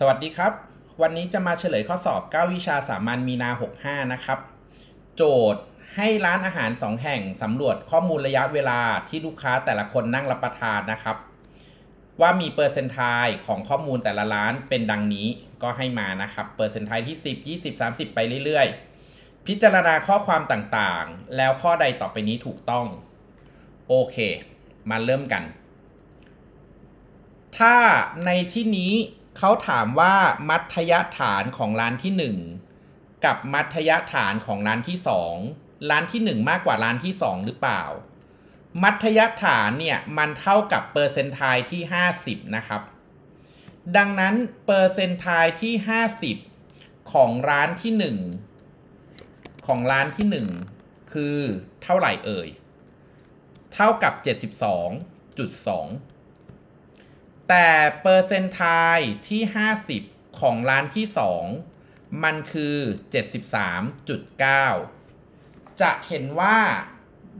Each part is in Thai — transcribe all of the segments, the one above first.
สวัสดีครับ วันนี้จะมาเฉลยข้อสอบ 9 วิชาสามัญมีนา 65 นะครับ โจทย์ให้ร้านอาหาร 2 แห่งสำรวจข้อมูลระยะเวลาที่ลูกค้าแต่ละคนนั่งรับประทานนะครับ ว่ามีเปอร์เซนต์ไทยของข้อมูลแต่ละร้านเป็นดังนี้ก็ให้มานะครับ เปอร์เซนต์ไทยที่ 10 20 30 ไปเรื่อยๆ พิจารณาข้อความต่างๆ แล้วข้อใดต่อไปนี้ถูกต้องโอเค มาเริ่มกัน ถ้าในที่นี้เขาถามว่ามัธยฐานของ ร้านที่ 1 กับมัธยฐานของร้านที่2ร้านที่ 1 มากกว่าร้านที่ 2 หรือเปล่า มัธยฐานเนี่ยมันเท่ากับเปอร์เซนต์ไทที่50 นะครับ ดังนั้นเปอร์เซนต์ไทที่ 50 ของร้านที่ 1 ของร้านที่ 1 คือเท่าไหร่เอ่ยเท่ากับ 72.2แต่เปอร์เซนต์ไทที่ 50 ของร้านที่ 2 มันคือ 73.9 จะเห็นว่า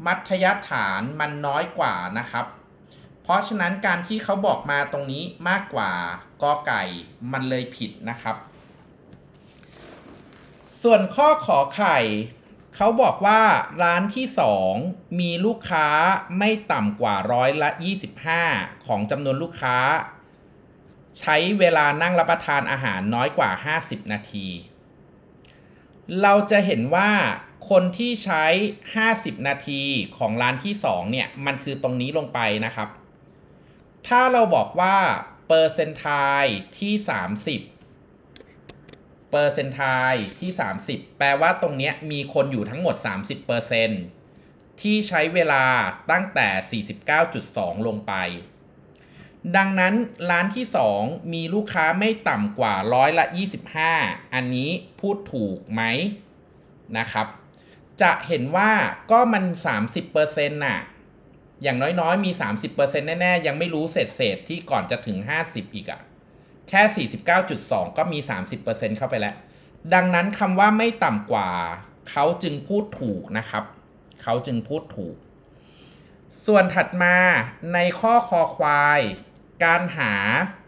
มัธยฐานมันน้อยกว่านะครับ เพราะฉะนั้นการที่เขาบอกมาตรงนี้มากกว่ากอไก่มันเลยผิดนะครับ ส่วนข้อขอไข่เขาบอกว่าร้านที่ 2 มีลูกค้าไม่ต่ำกว่าร้อยละ25 ของจำนวนลูกค้า ใช้เวลานั่งรับประทานอาหารน้อยกว่า 50 นาที เราจะเห็นว่าคนที่ใช้ 50 นาทีของร้านที่2เนี่ยมันคือตรงนี้ลงไปนะครับ ถ้าเราบอกว่าเปอร์เซนต์ไทที่ 30เปอร์เซนทายที่ 30 แปลว่าตรงนี้มีคนอยู่ทั้งหมด 30%ที่ใช้เวลาตั้งแต่ 49.2 ลงไป ดังนั้นร้านที่ 2 มีลูกค้าไม่ต่ำกว่าร้อยละ 25 อันนี้พูดถูกไหมนะครับจะเห็นว่าก็มัน 30%น่ะอย่างน้อยๆมี 30%แน่ๆ ยังไม่รู้เศษๆที่ก่อนจะถึง 50 อีกอะ่ะแค่ 49.2 ก็มี 30%เข้าไปแล้ว ดังนั้นคำว่าไม่ต่ำกว่า เขาจึงพูดถูกนะครับ เขาจึงพูดถูก ส่วนถัดมาในข้อคอควาย การหา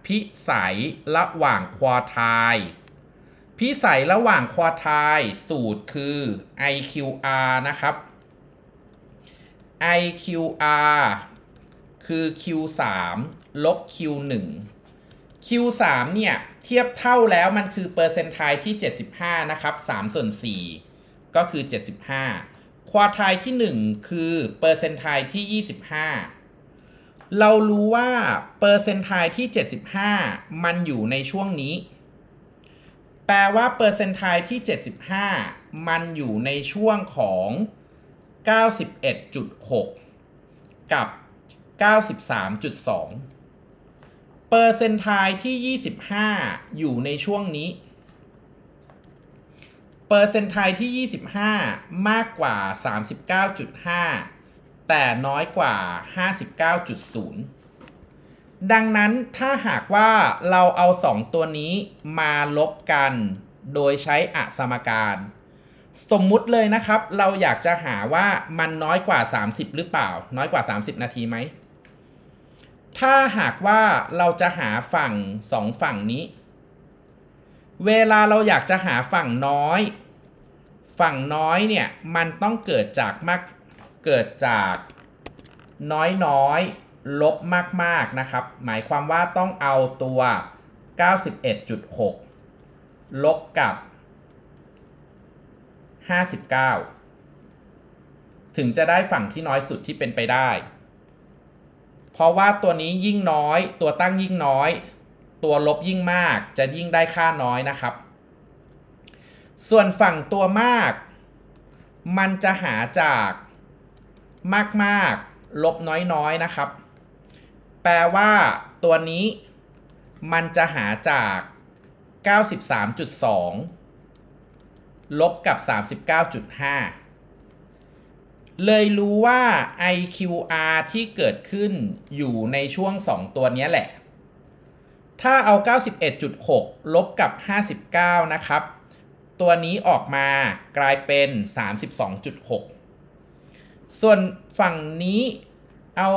พิสัยระหว่างควอไทยพิสัยระหว่างควอไทยสูตรคือ IQR นะครับ IQR คือ Q3 ลบ Q1 Q3 เนี่ยเทียบเท่าแล้วมันคือเปอร์เซนต์ไทที่ 75 นะครับ3ส่วน 4 ก็คือ 75 ควอไทที่ 1 คือเปอร์เซนต์ไทที่ 25 เรารู้ว่าเปอร์เซนต์ไทที่ 75 มันอยู่ในช่วงนี้ แปลว่าเปอร์เซนต์ไทที่ 75 มันอยู่ในช่วงของ 91.6 กับ 93.2เปอร์เซนทายที่ 25 อยู่ในช่วงนี้ เปอร์เซนทายที่ 25 มากกว่า 39.5 แต่น้อยกว่า 59.0 ดังนั้นถ้าหากว่าเราเอา 2 ตัวนี้มาลบกันโดยใช้อสมการ สมมุติเลยนะครับเราอยากจะหาว่ามันน้อยกว่า 30 หรือเปล่า น้อยกว่า 30 นาทีไหมถ้าหากว่าเราจะหาฝั่งสองฝั่งนี้ เวลาเราอยากจะหาฝั่งน้อย ฝั่งน้อยเนี่ยมันต้องเกิดจากมากเกิดจากน้อยน้อยลบมากมากนะครับหมายความว่าต้องเอาตัว 91.6 ลบกับ 59 ถึงจะได้ฝั่งที่น้อยสุดที่เป็นไปได้พราะว่าตัวนี้ยิ่งน้อยตัวตั้งยิ่งน้อยตัวลบยิ่งมากจะยิ่งได้ค่าน้อยนะครับ ส่วนฝั่งตัวมากมันจะหาจากมากมากลบน้อยน้อยนะครับ แปลว่าตัวนี้มันจะหาจาก 93.2 ลบกับ 39.5เลยรู้ว่า IQR ที่เกิดขึ้นอยู่ในช่วง 2 ตัวนี้แหละ ถ้าเอา 91.6 ลบกับ 59 นะครับ ตัวนี้ออกมากลายเป็น 32.6 ส่วนฝั่งนี้เอา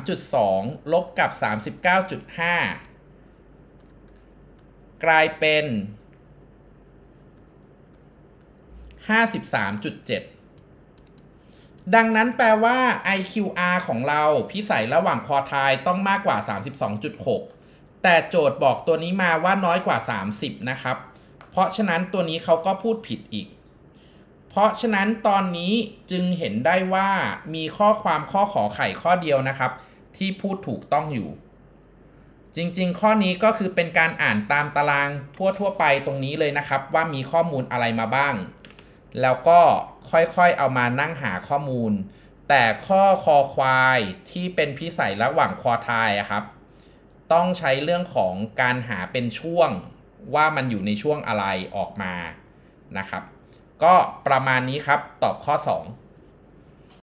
93.2 ลบกับ 39.5 กลายเป็น 53.7ดังนั้นแปลว่า IQR ของเราพิสัยระหว่างคอทายต้องมากกว่า 32.6 แต่โจทย์บอกตัวนี้มาว่าน้อยกว่า 30 นะครับ เพราะฉะนั้นตัวนี้เขาก็พูดผิดอีก เพราะฉะนั้นตอนนี้จึงเห็นได้ว่ามีข้อความข้อขอไข่ข้อเดียวนะครับ ที่พูดถูกต้องอยู่ จริงๆ ข้อนี้ก็คือเป็นการอ่านตามตารางทั่วๆไปตรงนี้เลยนะครับ ว่ามีข้อมูลอะไรมาบ้าง แล้วก็ค่อยๆ เอามานั่งหาข้อมูล แต่ข้อคอควายที่เป็นพิสัยระหว่างคอทายครับ ต้องใช้เรื่องของการหาเป็นช่วงว่ามันอยู่ในช่วงอะไรออกมานะครับ ก็ประมาณนี้ครับตอบข้อ 2